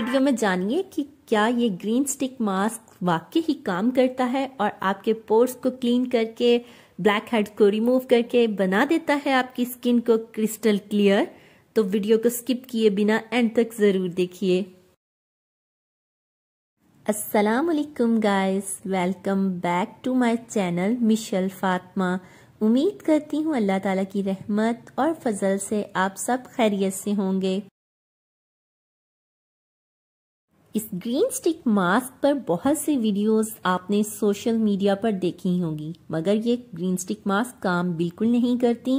video में जानिए कि क्या ये ग्रीन स्टिक मास्क वाकई ही काम करता है और आपके पोर्स को क्लीन करके ब्लैक हेड को रिमूव करके बना देता है आपकी स्किन को क्रिस्टल क्लियर तो वीडियो को स्किप किए बिना एंड तक ज़रूर देखिए वालेकुम guys welcome back to my channel Mishal Fatma उम्मीद करती हूँ अल्लाह ताला की रहमत और फजल से आप सब खैरियत से होंगे इस ग्रीन स्टिक मास्क पर बहुत से वीडियोस आपने सोशल मीडिया पर देखी होंगी मगर ये ग्रीन स्टिक मास्क काम बिल्कुल नहीं करती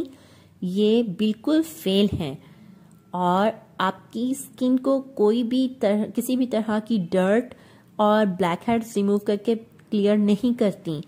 ये बिल्कुल फेल हैं और आपकी स्किन को कोई भी तरह किसी भी तरह की डर्ट और ब्लैक हेड्स रिमूव करके क्लियर नहीं करती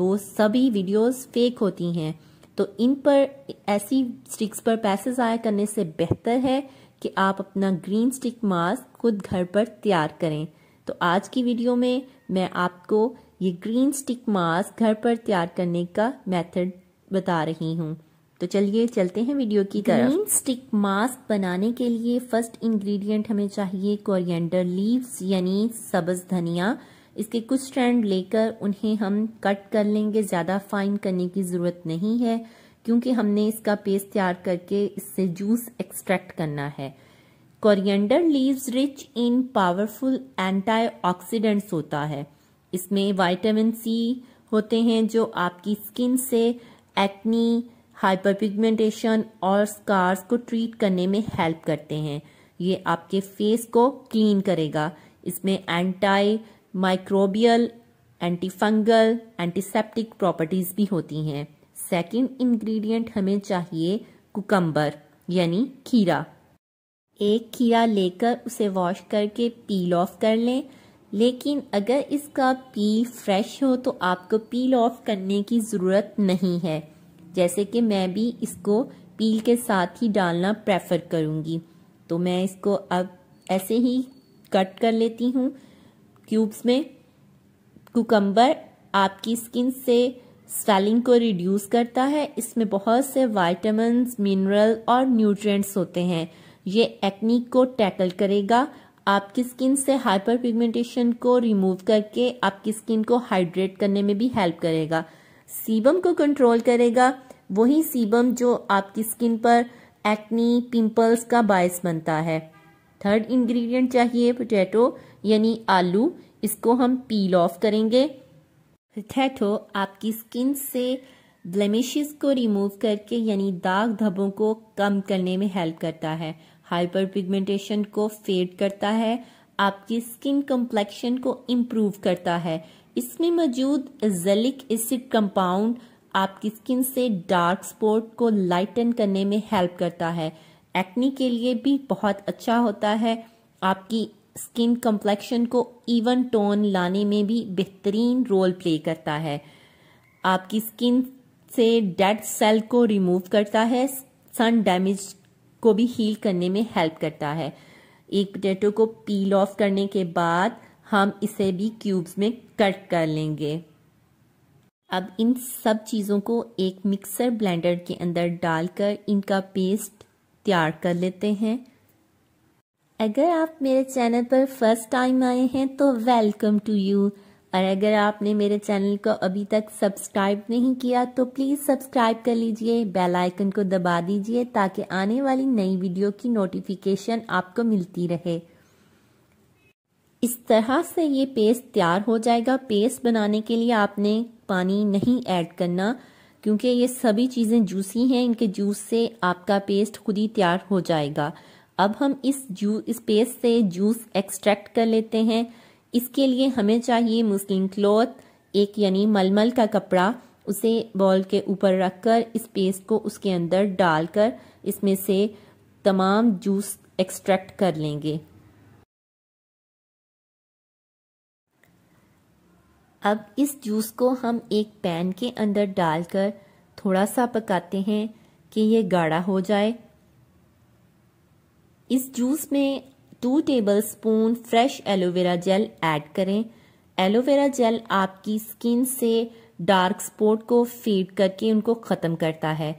वो सभी वीडियोस फेक होती हैं तो इन पर ऐसी स्टिक्स पर पैसे ज़ाया करने से बेहतर है कि आप अपना ग्रीन स्टिक मास्क खुद घर पर तैयार करें तो आज की वीडियो में मैं आपको ये ग्रीन स्टिक मास्क घर पर तैयार करने का मेथड बता रही हूँ तो चलिए चलते हैं वीडियो की तरफ ग्रीन स्टिक मास्क बनाने के लिए फर्स्ट इंग्रेडिएंट हमें चाहिए कोरिएंडर लीव्स यानी सब्ज धनिया इसके कुछ स्ट्रैंड लेकर उन्हें हम कट कर लेंगे ज़्यादा फाइन करने की ज़रूरत नहीं है क्योंकि हमने इसका पेस्ट तैयार करके इससे जूस एक्सट्रैक्ट करना है coriander leaves rich in powerful antioxidants होता है इसमें वाइटामिन सी होते हैं जो आपकी स्किन से एक्नी हाइपर पिगमेंटेशन और स्कार्स को ट्रीट करने में हेल्प करते हैं ये आपके फेस को क्लीन करेगा इसमें anti microbial anti fungal antiseptic properties भी होती हैं सेकंड इंग्रेडिएंट हमें चाहिए कुकम्बर यानी खीरा एक खीरा लेकर उसे वॉश करके पील ऑफ कर लें लेकिन अगर इसका पील फ्रेश हो तो आपको पील ऑफ करने की ज़रूरत नहीं है जैसे कि मैं भी इसको पील के साथ ही डालना प्रेफर करूँगी तो मैं इसको अब ऐसे ही कट कर लेती हूँ क्यूब्स में कुकम्बर आपकी स्किन से स्वेलिंग को रिड्यूस करता है इसमें बहुत से वाइटामिन मिनरल और न्यूट्रिएंट्स होते हैं ये एक्नी को टैकल करेगा आपकी स्किन से हाइपर पिगमेंटेशन को रिमूव करके आपकी स्किन को हाइड्रेट करने में भी हेल्प करेगा सीबम को कंट्रोल करेगा वही सीबम जो आपकी स्किन पर एक्नी पिंपल्स का बायस बनता है थर्ड इंग्रेडिएंट चाहिए पोटैटो यानी आलू इसको हम पील ऑफ करेंगे थेटो आपकी स्किन से ब्लेमिशेस को रिमूव करके यानी दाग धब्बों को कम करने में हेल्प करता है हाइपर पिगमेंटेशन को फेड करता है आपकी स्किन कम्प्लेक्शन को इम्प्रूव करता है इसमें मौजूद जेलिक एसिड कंपाउंड आपकी स्किन से डार्क स्पॉट को लाइटन करने में हेल्प करता है एक्नी के लिए भी बहुत अच्छा होता है आपकी स्किन कम्प्लेक्शन को इवन टोन लाने में भी बेहतरीन रोल प्ले करता है आपकी स्किन से डेड सेल को रिमूव करता है सन डैमेज को भी हील करने में हेल्प करता है एक पोटैटो को पील ऑफ करने के बाद हम इसे भी क्यूब्स में कट कर लेंगे अब इन सब चीज़ों को एक मिक्सर ब्लेंडर के अंदर डालकर इनका पेस्ट तैयार कर लेते हैं अगर आप मेरे चैनल पर फर्स्ट टाइम आए हैं तो वेलकम टू यू और अगर आपने मेरे चैनल को अभी तक सब्सक्राइब नहीं किया तो प्लीज़ सब्सक्राइब कर लीजिए बेल आइकन को दबा दीजिए ताकि आने वाली नई वीडियो की नोटिफिकेशन आपको मिलती रहे इस तरह से ये पेस्ट तैयार हो जाएगा पेस्ट बनाने के लिए आपने पानी नहीं ऐड करना क्योंकि ये सभी चीज़ें जूसी हैं इनके जूस से आपका पेस्ट खुद ही तैयार हो जाएगा अब हम इस जू इस पेस्ट से जूस एक्सट्रैक्ट कर लेते हैं इसके लिए हमें चाहिए मुस्लिम क्लॉथ एक यानी मलमल का कपड़ा उसे बॉल के ऊपर रखकर इस पेस्ट को उसके अंदर डालकर इसमें से तमाम जूस एक्सट्रैक्ट कर लेंगे अब इस जूस को हम एक पैन के अंदर डालकर थोड़ा सा पकाते हैं कि ये गाढ़ा हो जाए इस जूस में two tablespoon fresh aloe vera gel add करें एलोवेरा जेल आपकी स्किन से डार्क स्पॉट को फीड करके उनको ख़त्म करता है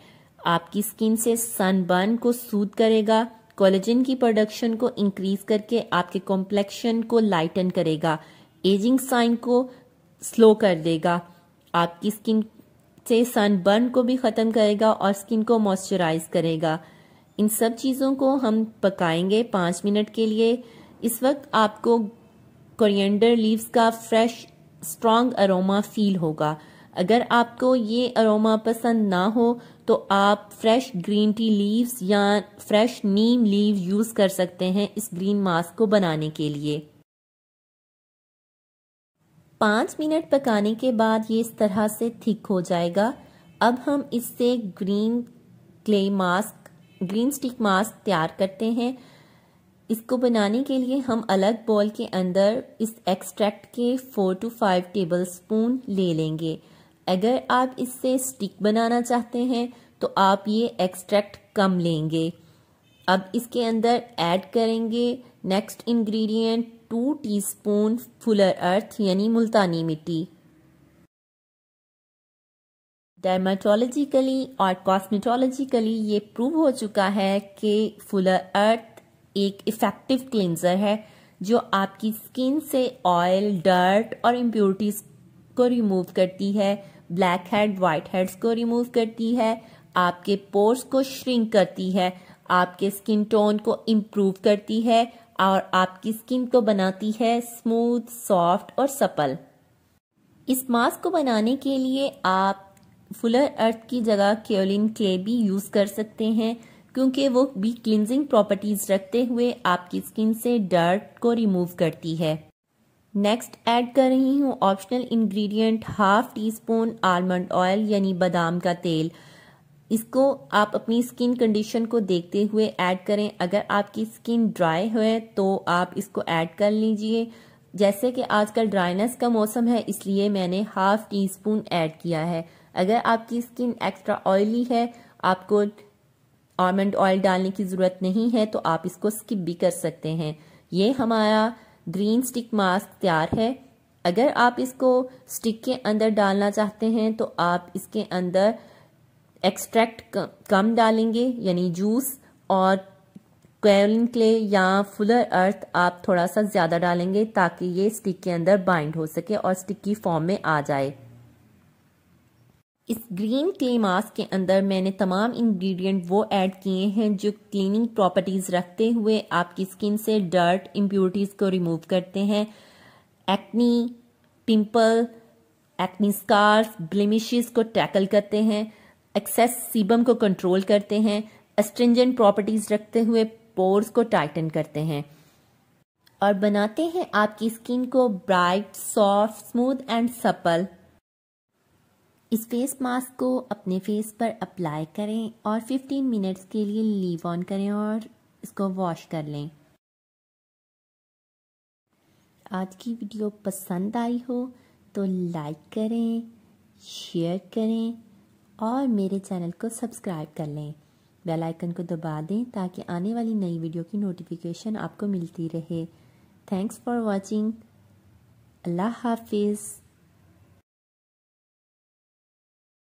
आपकी स्किन से सनबर्न को सूद करेगा कोलेजन की प्रोडक्शन को इंक्रीज करके आपके कॉम्प्लेक्शन को लाइटन करेगा एजिंग साइन को स्लो कर देगा आपकी स्किन से सनबर्न को भी ख़त्म करेगा और स्किन को मॉइस्चराइज करेगा इन सब चीज़ों को हम पकाएंगे पाँच मिनट के लिए इस वक्त आपको कोरिएंडर लीव्स का फ्रेश स्ट्रॉन्ग अरोमा फील होगा अगर आपको ये अरोमा पसंद ना हो तो आप फ्रेश ग्रीन टी लीव्स या फ्रेश नीम लीव यूज़ कर सकते हैं इस ग्रीन मास्क को बनाने के लिए पांच मिनट पकाने के बाद ये इस तरह से थिक हो जाएगा अब हम इससे green clay mask green stick mask तैयार करते हैं इसको बनाने के लिए हम अलग बॉल के अंदर इस एक्सट्रैक्ट के four to five tablespoon ले लेंगे अगर आप इससे स्टिक बनाना चाहते हैं तो आप ये एक्सट्रैक्ट कम लेंगे अब इसके अंदर ऐड करेंगे next ingredient two teaspoon fuller earth यानी मुल्तानी मिट्टी डर्माटोलॉजिकली और कॉस्मेटोलॉजिकली ये प्रूव हो चुका है कि फुलर अर्थ एक इफ़ेक्टिव क्लिनजर है जो आपकी स्किन से ऑयल डर्ट और इम्प्योरिटीज को रिमूव करती है ब्लैक हेड व्हाइट हेड्स को रिमूव करती है आपके पोर्स को श्रिंक करती है आपके स्किन टोन को इम्प्रूव करती है और आपकी स्किन को बनाती है स्मूथ सॉफ्ट और सपल इस मास्क को बनाने के लिए आप फुलर अर्थ की जगह क्योलिन क्ले भी यूज कर सकते हैं क्योंकि वो भी क्लिनजिंग प्रॉपर्टीज रखते हुए आपकी स्किन से डर्ट को रिमूव करती है नेक्स्ट ऐड कर रही हूँ optional ingredient half teaspoon almond oil यानी बादाम का तेल इसको आप अपनी स्किन कंडीशन को देखते हुए ऐड करें अगर आपकी स्किन ड्राई है तो आप इसको ऐड कर लीजिए जैसे कि आजकल ड्राइनेस का मौसम है इसलिए मैंने हाफ टी स्पून ऐड किया है अगर आपकी स्किन एक्स्ट्रा ऑयली है आपको आलमंड ऑयल डालने की ज़रूरत नहीं है तो आप इसको स्किप भी कर सकते हैं ये हमारा ग्रीन स्टिक मास्क तैयार है अगर आप इसको स्टिक के अंदर डालना चाहते हैं तो आप इसके अंदर एक्सट्रैक्ट कम डालेंगे यानी जूस और क्वेलिन क्ले या फुलर अर्थ आप थोड़ा सा ज़्यादा डालेंगे ताकि ये स्टिक के अंदर बाइंड हो सके और स्टिक की फॉर्म में आ जाए इस ग्रीन क्ले मास्क के अंदर मैंने तमाम इंग्रेडिएंट वो ऐड किए हैं जो क्लीनिंग प्रॉपर्टीज़ रखते हुए आपकी स्किन से डर्ट इम्प्योरिटीज़ को रिमूव करते हैं acne pimple acne scars blemishes को टैकल करते हैं एक्सेस सीबम को कंट्रोल करते हैं एस्ट्रेंजेंट प्रॉपर्टीज़ रखते हुए पोर्स को टाइटन करते हैं और बनाते हैं आपकी स्किन को bright soft smooth and supple इस फेस मास्क को अपने फेस पर अप्लाई करें और 15 मिनट्स के लिए लीव ऑन करें और इसको वॉश कर लें आज की वीडियो पसंद आई हो तो लाइक करें शेयर करें और मेरे चैनल को सब्सक्राइब कर लें बेल आइकन को दबा दें ताकि आने वाली नई वीडियो की नोटिफिकेशन आपको मिलती रहे थैंक्स फॉर वॉचिंग अल्लाह हाफिज़